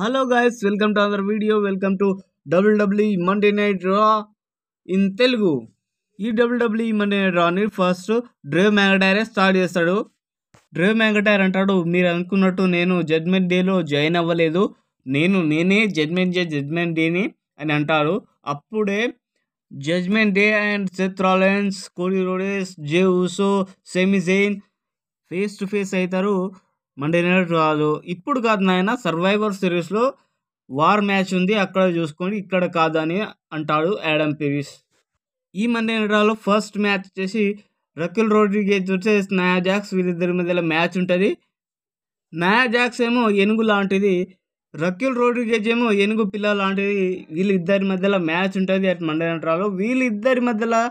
hello guys welcome to other video welcome to W W Monday Night Raw in Telugu ఈ W W Monday Night రాని first Drew మ్యాంగటైరే start చేస్తాడు Drew మ్యాంగటైర్ అంటాడు మీరు అనుకున్నట్టు నేను జడ్మెంట్ డేలో జాయిన్ అవ్వలేదు నేను నేనే జడ్మెంట్ డే జడ్మెంట్ డేని అని అంటాడు అప్పుడే జడ్మెంట్ డే అండ్ సెత్రాలయన్స్ కోడి రోడేస్ జే ఉసో సెమిజైన్ ఫేస్ టు ఫేస్ అవుతారు మండే నైట్ రాదు ఇప్పుడు కాదు నాయన సర్వైవర్ సిరీస్లో వార్ మ్యాచ్ ఉంది అక్కడ చూసుకొని ఇక్కడ కాదని అంటాడు యాడమ్ పివిస్ ఈ మండే నైట్ ఫస్ట్ మ్యాచ్ వచ్చేసి రకుల్ రోడ్రిగేజ్ వచ్చేసి నయా జాక్స్ వీరిద్దరి మధ్యలో మ్యాచ్ ఉంటుంది నయా జాక్స్ ఏమో ఎనుగు లాంటిది రక్యుల్ రోడ్రిగేజ్ ఏమో ఏనుగు పిల్ల లాంటిది వీళ్ళిద్దరి మధ్యలో మ్యాచ్ ఉంటుంది అటు మండే నైట్ వీళ్ళిద్దరి మధ్యలో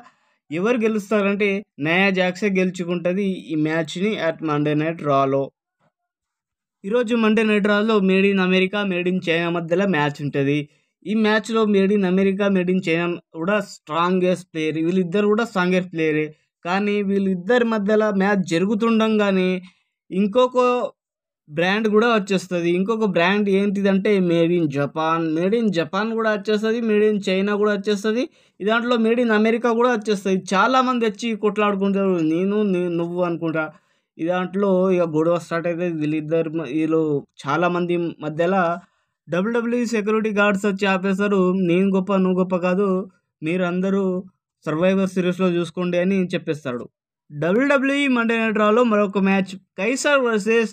ఎవరు గెలుస్తారంటే నయా జాక్సే గెలుచుకుంటుంది ఈ మ్యాచ్ని అట్ మండే నైట్ రాలో ఈరోజు మండే నైట్ రాజులో made in America made in China మధ్యలో మ్యాచ్ ఉంటుంది ఈ మ్యాచ్లో made in America made in China కూడా స్ట్రాంగెస్ట్ ప్లేయర్ వీళ్ళిద్దరు కూడా స్ట్రాంగెస్ట్ ప్లేయరే కానీ వీళ్ళిద్దరి మధ్యలో మ్యాచ్ జరుగుతుండగానే ఇంకొక బ్రాండ్ కూడా వచ్చేస్తుంది ఇంకొక బ్రాండ్ ఏంటిదంటే made in Japan made in Japan కూడా వచ్చేస్తుంది మేడ్ ఇన్ చైనా కూడా వచ్చేస్తుంది దాంట్లో మేడ్ ఇన్ అమెరికా కూడా వచ్చేస్తుంది చాలామంది వచ్చి కొట్లాడుకుంటారు నేను నువ్వు అనుకుంటా ఈ దాంట్లో ఇక గొడవ స్టార్ట్ అయితే వీళ్ళిద్దరు వీళ్ళు చాలామంది మధ్యలో డబ్ల్యూడబ్ల్యూ సెక్యూరిటీ గార్డ్స్ వచ్చి ఆపేస్తారు నేను గొప్ప నువ్వు గొప్ప కాదు మీరందరూ సర్వైవర్ సిరీస్లో చూసుకోండి అని చెప్పేస్తాడు డబ్ల్యూడబ్ల్యూఈ మండే నెట్రాలో రాలో మరొక match Kaiser versus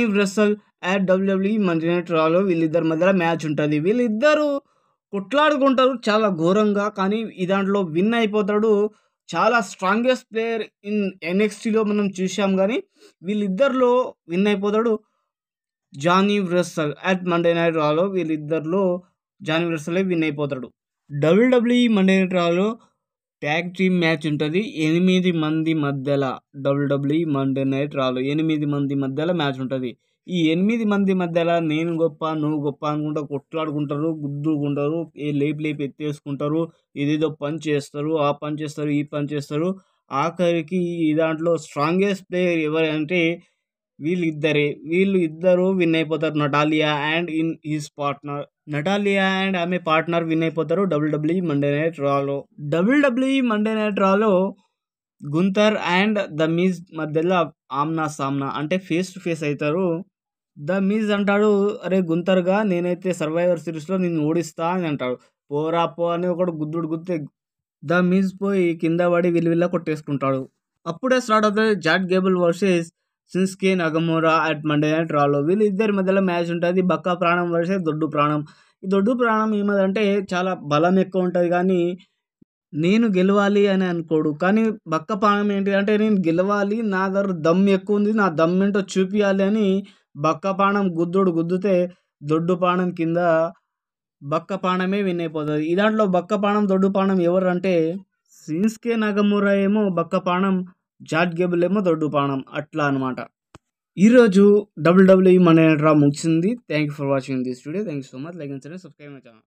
you wrestle at WWE Monday నెట్రాలో రాలో వీళ్ళిద్దరి మధ్యలో మ్యాచ్ ఉంటుంది వీళ్ళిద్దరూ కొట్లాడుకుంటారు చాలా ఘోరంగా కానీ ఈ దాంట్లో విన్ అయిపోతాడు చాలా స్ట్రాంగెస్ట్ ప్లేయర్ ఇన్ ఎన్ఎక్స్టీలో మనం చూసాం కానీ వీళ్ళిద్దరిలో విన్ అయిపోతాడు Johnny wrestle at Monday Night రాలో వీళ్ళిద్దరిలో జానీ వ్రెస్సలే విన్ అయిపోతాడు డబ్ల్యూడబ్ల్యూఈ మండే నైట్ రాలో ట్యాగ్ టీమ్ మ్యాచ్ ఉంటుంది ఎనిమిది మంది మధ్యలో డబ్ల్యూడబ్ల్యూఈ మండే నైట్ రాలో ఎనిమిది మంది మధ్యలో మ్యాచ్ ఉంటుంది ఈ ఎనిమిది మంది మధ్యలో నేను గొప్ప నువ్వు గొప్ప అనుకుంటా కొట్లాడుకుంటారు గుద్దుకుంటారు ఏ లేపి లేపి ఎత్తేసుకుంటారు ఏదేదో పని చేస్తారు ఆ పని చేస్తారు ఈ పని చేస్తారు ఆఖరికి ఈ దాంట్లో స్ట్రాంగెస్ట్ ప్లేయర్ ఎవరంటే వీళ్ళు ఇద్దరే వీళ్ళు ఇద్దరు విన్ అయిపోతారు Natalia and in his partner Natalia and ఆమె పార్ట్నర్ విన్ అయిపోతారు డబ్ల్యూడబ్ల్యూఈ మండే నైట్ రాలో డబ్ల్యూడబ్ల్యూఈ మండే నైట్ రాలో గుంతర్ అండ్ ద మీజ్ మధ్యలో ఆమ్నా సామ్నా అంటే ఫేస్ టు ఫేస్ అవుతారు ద మీజ్ అంటాడు అరే గుంతరుగా నేనైతే సర్వైవర్ సిరీస్లో నేను ఓడిస్తా అని అంటాడు పోరా పో అని ఒకడు గుద్దుడు గుద్దే ద మీజ్ పోయి కింద పడి విలువిల్లా కొట్టేసుకుంటాడు అప్పుడే స్టార్ట్ అవుతుంది Chad Gable versus Shinsuke Nakamura at Monday and రాలో వీళ్ళు ఇద్దరి మధ్యలో మ్యాచ్ ఉంటుంది బక్కా ప్రాణం వర్సెస్ దొడ్డు ప్రాణం ఈ దొడ్డు ప్రాణం ఏమదంటే చాలా బలం ఎక్కువ ఉంటుంది కానీ నేను గెలవాలి అని అనుకోడు కానీ బక్క ప్రాణం ఏంటి అంటే నేను గెలవాలి నా దగ్గర దమ్ ఎక్కువ ఉంది నా దమ్ ఏంటో చూపించాలి అని బక్కపాణం గుద్దుడు గుద్దితే దొడ్డు పాణం కింద బక్కపాణమే విన్ అయిపోతుంది ఈ దాంట్లో బక్కపాణం దొడ్డు పాణం ఎవరు అంటే సిన్స్కే నగమురా ఏమో బక్కపాణం జాట్ గెబుల్ ఏమో దొడ్డు పాణం అట్లా అనమాట ఈరోజు డబ్ల్యూడబ్ల్యూఈ మన డ్రా ముగిసింది thank you for watching this video thank you so much like and సరే సబ్స్క్రైబ్ మై ఛానల్